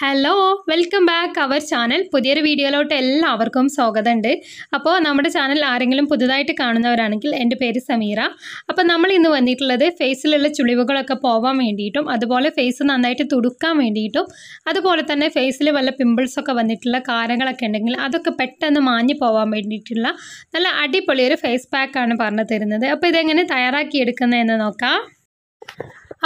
hello welcome back അവർ channel പുതിയൊരു വീഡിയോയിലോട്ട് എല്ലാവർക്കും സ്വാഗതമുണ്ട് അപ്പോൾ നമ്മുടെ ചാനൽ ആരെങ്കിലും പുതുതായിട്ട് കാണുന്നവരാണെങ്കിൽ എൻ്റെ പേര് സമീറ അപ്പോൾ നമ്മൾ ഇന്ന് വന്നിട്ടുള്ളത് ഫേസിലുള്ള ചുളിവുകളൊക്കെ പോവാൻ വേണ്ടിയിട്ടും അതുപോലെ ഫേസ് നന്നായിട്ട് തുടുക്കാൻ വേണ്ടിയിട്ടും അതുപോലെ തന്നെ ഫേസിൽ വല്ല പിമ്പിൾസൊക്കെ വന്നിട്ടുള്ള കാരങ്ങളൊക്കെ ഉണ്ടെങ്കിൽ അതൊക്കെ പെട്ടെന്ന് മാഞ്ഞു പോകാൻ വേണ്ടിയിട്ടുള്ള നല്ല അടിപൊളി ഒരു ഫേസ് പാക്കാണ് പറഞ്ഞു തരുന്നത് അപ്പോൾ ഇതെങ്ങനെ തയ്യാറാക്കി എടുക്കുന്നതെന്ന് നോക്കാം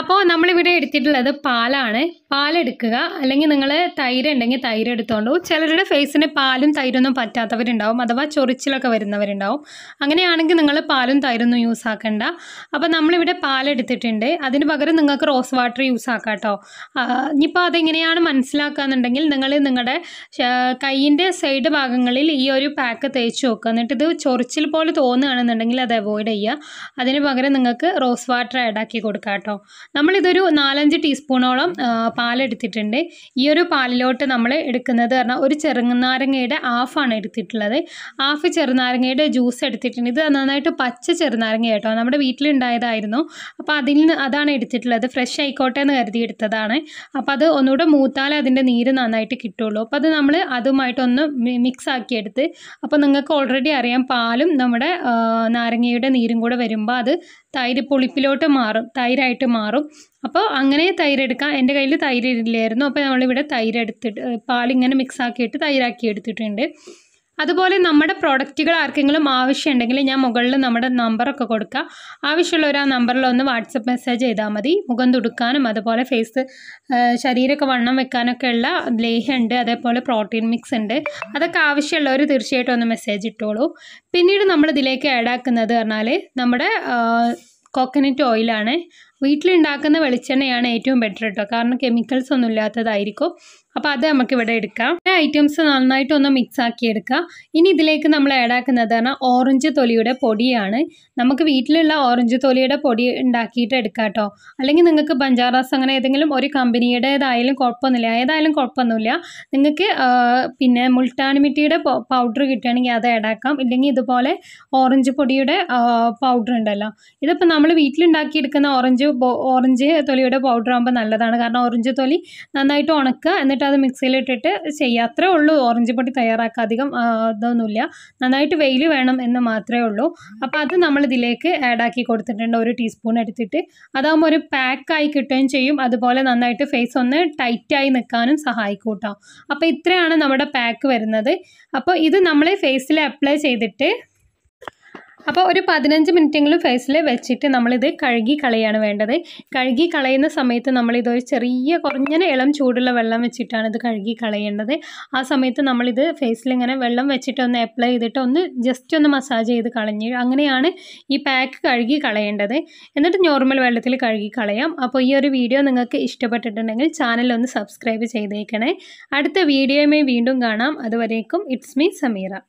അപ്പോൾ നമ്മളിവിടെ എടുത്തിട്ടുള്ളത് പാലാണ് പാലെടുക്കുക അല്ലെങ്കിൽ നിങ്ങൾ തൈര് ഉണ്ടെങ്കിൽ തൈര് എടുത്തോണ്ടു ചിലരുടെ ഫേസിന് പാലും തൈരൊന്നും പറ്റാത്തവരുണ്ടാവും അഥവാ ചൊറിച്ചിലൊക്കെ വരുന്നവരുണ്ടാവും അങ്ങനെയാണെങ്കിൽ നിങ്ങൾ പാലും തൈരൊന്നും യൂസ് ആക്കണ്ട അപ്പോൾ നമ്മളിവിടെ പാലെടുത്തിട്ടുണ്ട് അതിന് പകരം നിങ്ങൾക്ക് റോസ് വാട്ടർ യൂസ് ആക്കാം കേട്ടോ ഇനിയിപ്പോൾ അതെങ്ങനെയാണ് മനസ്സിലാക്കുകയെന്നുണ്ടെങ്കിൽ നിങ്ങൾ നിങ്ങളുടെ കൈയിൻ്റെ സൈഡ് ഭാഗങ്ങളിൽ ഈ ഒരു പാക്ക് തേച്ച് നോക്കുക എന്നിട്ട് ഇത് ചൊറിച്ചിൽ പോലെ തോന്നുകയാണെന്നുണ്ടെങ്കിൽ അത് അവോയ്ഡ് ചെയ്യുക അതിന് പകരം നിങ്ങൾക്ക് റോസ് വാട്ടർ ആഡ് ആക്കി കൊടുക്കാം കേട്ടോ നമ്മളിതൊരു നാലഞ്ച് ടീസ്പൂണോളം പാലെടുത്തിട്ടുണ്ട് ഈ ഒരു പാലിലോട്ട് നമ്മൾ എടുക്കുന്നത് പറഞ്ഞാൽ ഒരു ചെറുനാരങ്ങയുടെ ഹാഫാണ് എടുത്തിട്ടുള്ളത് ഹാഫ് ചെറുനാരങ്ങയുടെ ജ്യൂസ് എടുത്തിട്ടുണ്ട് ഇത് നന്നായിട്ട് പച്ച ചെറുനാരങ്ങ കേട്ടോ നമ്മുടെ വീട്ടിലുണ്ടായതായിരുന്നു അപ്പോൾ അതിൽ നിന്ന് അതാണ് എടുത്തിട്ടുള്ളത് ഫ്രഷ് ആയിക്കോട്ടെ എന്ന് കരുതി എടുത്തതാണ് അപ്പോൾ അത് ഒന്നുകൂടെ മൂത്താലേ അതിൻ്റെ നീര് നന്നായിട്ട് കിട്ടുള്ളൂ അപ്പോൾ അത് നമ്മൾ അതുമായിട്ടൊന്ന് മിക്സ് ആക്കിയെടുത്ത് അപ്പോൾ നിങ്ങൾക്ക് ഓൾറെഡി അറിയാം പാലും നമ്മുടെ നാരങ്ങയുടെ നീരും കൂടെ വരുമ്പോൾ അത് തൈര് പുളിപ്പിലോട്ട് മാറും തൈരായിട്ട് മാറും മാറും അപ്പോൾ അങ്ങനെ തൈര് എടുക്കാം എൻ്റെ കയ്യിൽ തൈര് ഇല്ലായിരുന്നു അപ്പോൾ നമ്മളിവിടെ തൈര് എടുത്തിട്ട് പാലിങ്ങനെ മിക്സ് ആക്കിയിട്ട് തൈരാക്കി എടുത്തിട്ടുണ്ട് അതുപോലെ നമ്മുടെ പ്രൊഡക്റ്റുകൾ ആർക്കെങ്കിലും ആവശ്യമുണ്ടെങ്കിൽ ഞാൻ മുകളിൽ നമ്മുടെ നമ്പറൊക്കെ കൊടുക്കുക ആവശ്യമുള്ളവർ ആ നമ്പറിൽ ഒന്ന് വാട്സപ്പ് മെസ്സേജ് ചെയ്താൽ മതി മുഖം തുടുക്കാനും അതുപോലെ ഫേസ് ശരീരമൊക്കെ വണ്ണം വെക്കാനൊക്കെ ഉള്ള ലേഹുണ്ട് അതേപോലെ പ്രോട്ടീൻ മിക്സ് ഉണ്ട് അതൊക്കെ ആവശ്യമുള്ളവർ തീർച്ചയായിട്ടും ഒന്ന് മെസ്സേജ് ഇട്ടോളൂ പിന്നീട് നമ്മൾ ഇതിലേക്ക് ആഡ് ആക്കുന്നത് പറഞ്ഞാൽ നമ്മുടെ കോക്കനട്ട് ഓയിലാണ് വീട്ടിലുണ്ടാക്കുന്ന വെളിച്ചെണ്ണയാണ് ഏറ്റവും ബെറ്റർ കേട്ടോ കാരണം കെമിക്കൽസ് ഒന്നും ഇല്ലാത്തതായിരിക്കും അപ്പൊ അത് നമുക്ക് ഇവിടെ എടുക്കാം ഐറ്റംസ് നന്നായിട്ട് ഒന്ന് മിക്സ് ആക്കി എടുക്കാം ഇനി ഇതിലേക്ക് നമ്മൾ ആഡ് ആക്കുന്നത് പറഞ്ഞാൽ ഓറഞ്ച് തൊലിയുടെ പൊടിയാണ് നമുക്ക് വീട്ടിലുള്ള ഓറഞ്ച് തൊലിയുടെ പൊടി ഉണ്ടാക്കിയിട്ട് എടുക്കാം കേട്ടോ അല്ലെങ്കിൽ നിങ്ങൾക്ക് ബഞ്ചാറാസ് അങ്ങനെ ഏതെങ്കിലും ഒരു കമ്പനിയുടേതായാലും കുഴപ്പമൊന്നുമില്ല ഏതായാലും കുഴപ്പമൊന്നുമില്ല നിങ്ങൾക്ക് പിന്നെ മുൾട്ടാനിമിറ്റിയുടെ പൗഡർ കിട്ടുകയാണെങ്കിൽ അത് ആഡ് ആക്കാം ഇല്ലെങ്കിൽ ഇതുപോലെ ഓറഞ്ച് പൊടിയുടെ പൗഡർ ഉണ്ടല്ലോ ഇതിപ്പോൾ നമ്മൾ എടുക്കുന്ന ഓറഞ്ച് ഓറഞ്ച് തൊലിയുടെ പൗഡർ ആകുമ്പോൾ നല്ലതാണ് കാരണം ഓറഞ്ച് തൊലി നന്നായിട്ട് ഉണക്കുക എന്നിട്ട് എന്നിട്ട് അത് മിക്സിയിലിട്ടിട്ട് ചെയ്യുക അത്രേ ഉള്ളൂ ഓറഞ്ച് പൊടി തയ്യാറാക്കുക അധികം ഇതൊന്നുമില്ല നന്നായിട്ട് വെയിൽ വേണം എന്ന് മാത്രമേ ഉള്ളൂ അപ്പോൾ അത് നമ്മൾ ഇതിലേക്ക് ആഡാക്കി കൊടുത്തിട്ടുണ്ട് ഒരു ടീസ്പൂൺ എടുത്തിട്ട് അതാകുമ്പോൾ ഒരു പാക്കായി കിട്ടുകയും ചെയ്യും അതുപോലെ നന്നായിട്ട് ഫേസ് ഒന്ന് ടൈറ്റായി നിൽക്കാനും സഹായിക്കും കേട്ടോ അപ്പോൾ ഇത്രയാണ് നമ്മുടെ പാക്ക് വരുന്നത് അപ്പോൾ ഇത് നമ്മൾ ഫേസിൽ അപ്ലൈ ചെയ്തിട്ട് അപ്പോൾ ഒരു പതിനഞ്ച് മിനിറ്റെങ്കിലും ഫേസിൽ വെച്ചിട്ട് നമ്മളിത് കഴുകി കളയാണ് വേണ്ടത് കഴുകി കളയുന്ന സമയത്ത് നമ്മളിതൊരു ചെറിയ കുറഞ്ഞ ഇളം ചൂടുള്ള വെള്ളം വെച്ചിട്ടാണ് ഇത് കഴുകി കളയേണ്ടത് ആ സമയത്ത് നമ്മളിത് ഫേസിൽ ഇങ്ങനെ വെള്ളം വെച്ചിട്ട് ഒന്ന് അപ്ലൈ ചെയ്തിട്ട് ഒന്ന് ജസ്റ്റ് ഒന്ന് മസാജ് ചെയ്ത് കളഞ്ഞ് അങ്ങനെയാണ് ഈ പാക്ക് കഴുകി കളയേണ്ടത് എന്നിട്ട് നോർമൽ വെള്ളത്തിൽ കഴുകി കളയാം അപ്പോൾ ഈ ഒരു വീഡിയോ നിങ്ങൾക്ക് ഇഷ്ടപ്പെട്ടിട്ടുണ്ടെങ്കിൽ ചാനൽ ഒന്ന് സബ്സ്ക്രൈബ് ചെയ്തേക്കണേ അടുത്ത വീഡിയോയുമായി വീണ്ടും കാണാം അതുവരേക്കും ഇറ്റ്സ് മീ സമീറ